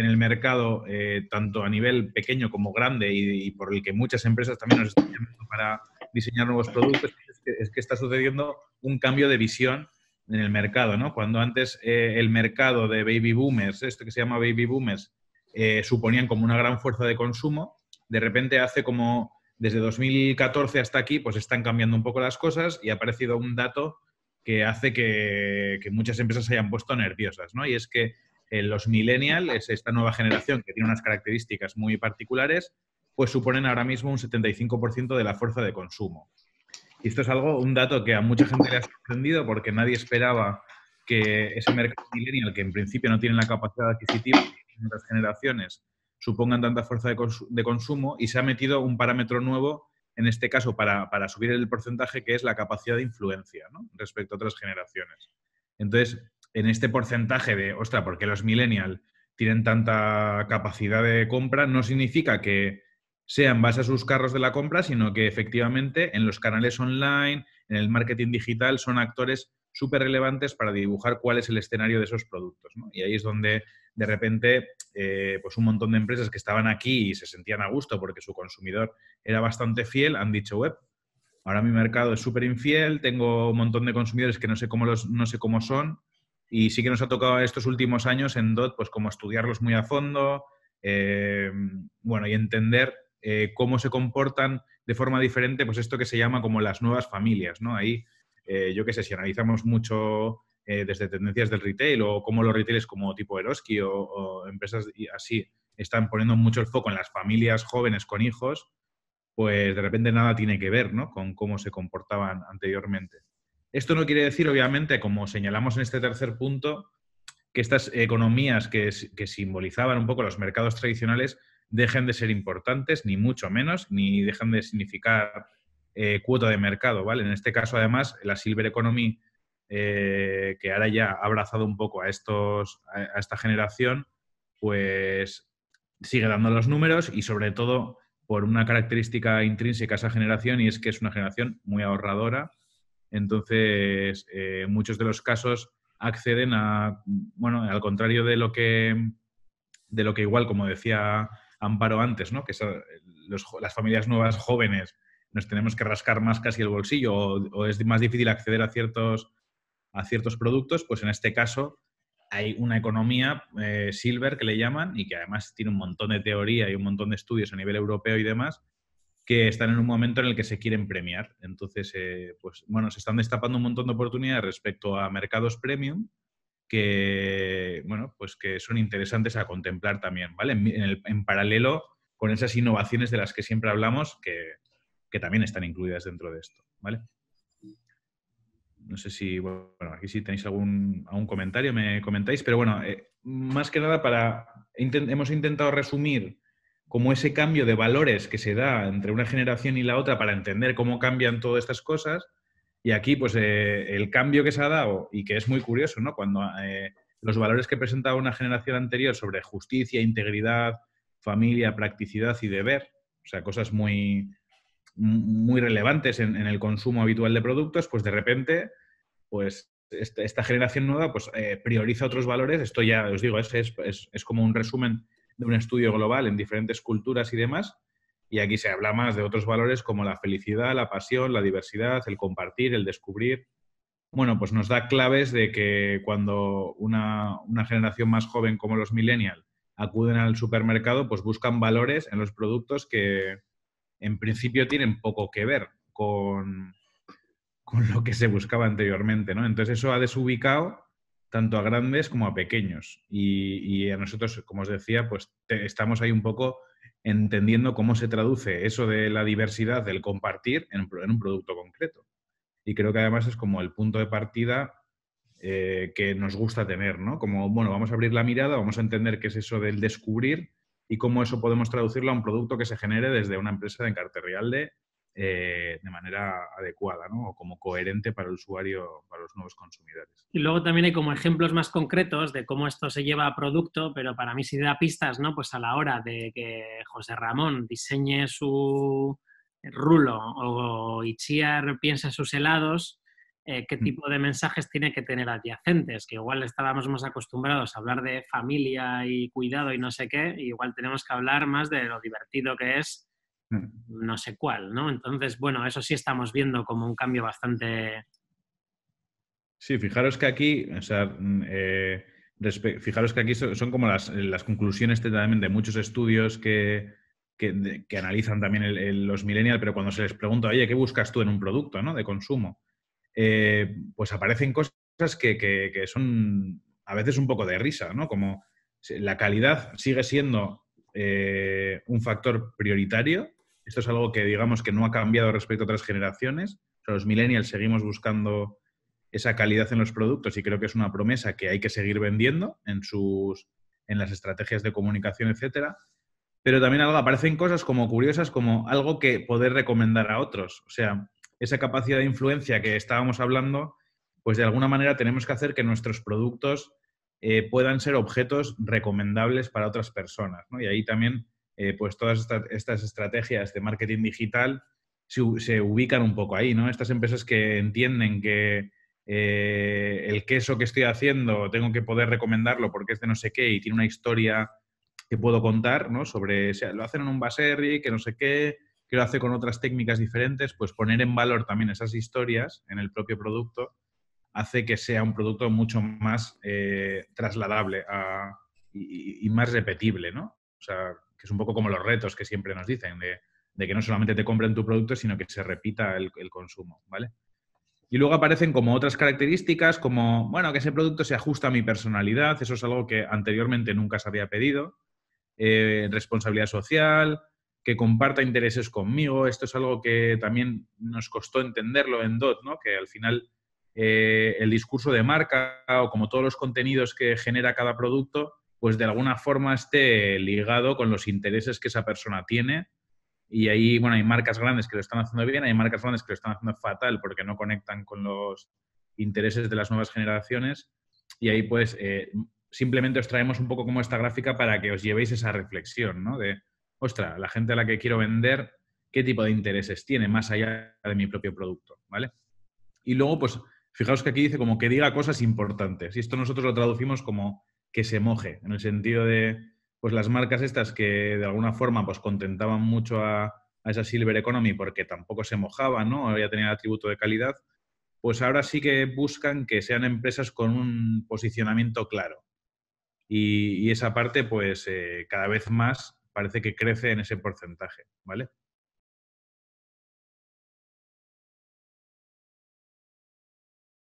en el mercado, eh, tanto a nivel pequeño como grande, y, por el que muchas empresas también nos están llamando para diseñar nuevos productos, es que, está sucediendo un cambio de visión en el mercado, ¿no? Cuando antes eh, el mercado de baby boomers, esto que se llama baby boomers, eh, suponían como una gran fuerza de consumo, de repente hace como desde 2014 hasta aquí, pues están cambiando un poco las cosas y ha aparecido un dato que hace que, que muchas empresas se hayan puesto nerviosas, ¿no? Y es que los millennials, esta nueva generación que tiene unas características muy particulares, pues suponen ahora mismo un 75% de la fuerza de consumo. Y esto es algo, un dato que a mucha gente le ha sorprendido porque nadie esperaba que ese mercado millennial, que en principio no tiene la capacidad adquisitiva de otras generaciones, supongan tanta fuerza de, consumo y se ha metido un parámetro nuevo, en este caso, para, para subir el porcentaje, que es la capacidad de influencia respecto a otras generaciones. Entonces, en este porcentaje de, ostra, ¿por qué los millennials tienen tanta capacidad de compra? No significa que sean en base a sus carros de la compra, sino que efectivamente en los canales online, en el marketing digital, son actores súper relevantes para dibujar cuál es el escenario de esos productos. Y ahí es donde de repente eh, pues un montón de empresas que estaban aquí y se sentían a gusto porque su consumidor era bastante fiel, han dicho, web, ahora mi mercado es súper infiel, tengo un montón de consumidores que no sé cómo, los, no sé cómo son, y sí que nos ha tocado estos últimos años en DOT, pues como estudiarlos muy a fondo, em, bueno, y entender eh, cómo se comportan de forma diferente, pues esto que se llama como las nuevas familias, ¿no? Ahí, eh, yo qué sé, si analizamos mucho eh, desde tendencias del retail o cómo los retailers como tipo Eroski o, o empresas así están poniendo mucho el foco en las familias jóvenes con hijos, pues de repente nada tiene que ver ¿no? con cómo se comportaban anteriormente. Esto no quiere decir, obviamente, como señalamos en este tercer punto, que estas economías que, simbolizaban un poco los mercados tradicionales dejen de ser importantes, ni mucho menos, ni dejan de significar eh, cuota de mercado, ¿vale? En este caso, además, la Silver Economy, eh, que ahora ya ha abrazado un poco a, estos, a, esta generación, pues sigue dando los números y sobre todo por una característica intrínseca a esa generación y es que es una generación muy ahorradora entonces, eh, muchos de los casos acceden a, bueno, al contrario de lo que, de lo que igual, como decía Amparo antes, ¿no? que las familias nuevas jóvenes nos tenemos que rascar más casi el bolsillo o, es más difícil acceder a ciertos, a ciertos productos, pues en este caso hay una economía eh, silver que le llaman y que además tiene un montón de teoría y un montón de estudios a nivel europeo y demás que están en un momento en el que se quieren premiar. Entonces, eh, pues bueno, se están destapando un montón de oportunidades respecto a mercados premium que, bueno, pues que son interesantes a contemplar también, ¿vale? En, paralelo con esas innovaciones de las que siempre hablamos que, también están incluidas dentro de esto, ¿vale? No sé si, bueno, aquí si tenéis algún, comentario, me comentáis, pero bueno, eh, más que nada para, hemos intentado resumir como ese cambio de valores que se da entre una generación y la otra para entender cómo cambian todas estas cosas. Y aquí, pues, eh, el cambio que se ha dado y que es muy curioso, ¿no? Cuando eh, los valores que presentaba una generación anterior sobre justicia, integridad, familia, practicidad y deber, o sea, cosas muy, muy relevantes en, el consumo habitual de productos, pues de repente, pues esta, generación nueva pues, eh, prioriza otros valores. Esto ya os digo, es, es como un resumen de un estudio global en diferentes culturas y demás. Y aquí se habla más de otros valores como la felicidad, la pasión, la diversidad, el compartir, el descubrir. Bueno, pues nos da claves de que cuando una, generación más joven como los millennials acuden al supermercado, pues buscan valores en los productos que en principio tienen poco que ver con, con lo que se buscaba anteriormente, ¿no? Entonces eso ha desubicado tanto a grandes como a pequeños. Y, a nosotros, como os decía, pues estamos ahí un poco entendiendo cómo se traduce eso de la diversidad, del compartir, en, un producto concreto. Y creo que además es como el punto de partida eh, que nos gusta tener, ¿no? Como, bueno, vamos a abrir la mirada, vamos a entender qué es eso del descubrir y cómo eso podemos traducirlo a un producto que se genere desde una empresa de de... Eh, de manera adecuada o como coherente para el usuario, para los nuevos consumidores. Y luego también hay como ejemplos más concretos de cómo esto se lleva a producto, pero para mí sí da pistas, ¿no? Pues a la hora de que José Ramón diseñe su rulo o Ichiar piensa sus helados, eh, qué mm. tipo de mensajes tiene que tener adyacentes, que igual estábamos más acostumbrados a hablar de familia y cuidado y no sé qué, igual tenemos que hablar más de lo divertido que es Mm. no sé cuál, ¿no? Entonces, bueno, eso sí estamos viendo como un cambio bastante... Sí, fijaros que aquí, o sea, mm, eh, fijaros que aquí son como las, conclusiones este también de muchos estudios que, que, analizan también los millennials, pero cuando se les pregunta, oye, ¿qué buscas tú en un producto ¿no? de consumo? Eh, pues aparecen cosas que, son a veces un poco de risa, ¿no? Como la calidad sigue siendo eh, un factor prioritario, esto es algo que digamos que no ha cambiado respecto a otras generaciones. los millennials seguimos buscando esa calidad en los productos y creo que es una promesa que hay que seguir vendiendo en, sus, en las estrategias de comunicación, etcétera. Pero también aparecen cosas como curiosas, como algo que poder recomendar a otros. O sea, esa capacidad de influencia que estábamos hablando, pues de alguna manera tenemos que hacer que nuestros productos eh, puedan ser objetos recomendables para otras personas. Y ahí también eh, pues todas estas estrategias de marketing digital se, ubican un poco ahí, ¿no? Estas empresas que entienden que eh, el queso que estoy haciendo tengo que poder recomendarlo porque es de no sé qué y tiene una historia que puedo contar, ¿no? Sobre, lo hacen en un baserri, que no sé qué, que lo hace con otras técnicas diferentes, pues poner en valor también esas historias en el propio producto hace que sea un producto mucho más eh, trasladable y, y, más repetible, ¿no? O sea, que es un poco como los retos que siempre nos dicen, de, que no solamente te compren tu producto, sino que se repita el, consumo, ¿vale? Y luego aparecen como otras características, como, bueno, que ese producto se ajusta a mi personalidad, eso es algo que anteriormente nunca se había pedido, eh, responsabilidad social, que comparta intereses conmigo, esto es algo que también nos costó entenderlo en DOT, ¿no? Que al final eh, el discurso de marca o como todos los contenidos que genera cada producto, pues de alguna forma esté ligado con los intereses que esa persona tiene. Y ahí, bueno, hay marcas grandes que lo están haciendo bien, hay marcas grandes que lo están haciendo fatal porque no conectan con los intereses de las nuevas generaciones. Y ahí, pues, eh, simplemente os traemos un poco como esta gráfica para que os llevéis esa reflexión, ¿no? De, ostra, la gente a la que quiero vender, ¿qué tipo de intereses tiene más allá de mi propio producto, ¿vale? Y luego, pues, fijaos que aquí dice como que diga cosas importantes. Y esto nosotros lo traducimos como que se moje, en el sentido de, pues las marcas estas que de alguna forma pues contentaban mucho a, esa Silver Economy porque tampoco se mojaban, ¿no? Ya tenido atributo de calidad, pues ahora sí que buscan que sean empresas con un posicionamiento claro. Y, esa parte, pues eh, cada vez más parece que crece en ese porcentaje, ¿vale?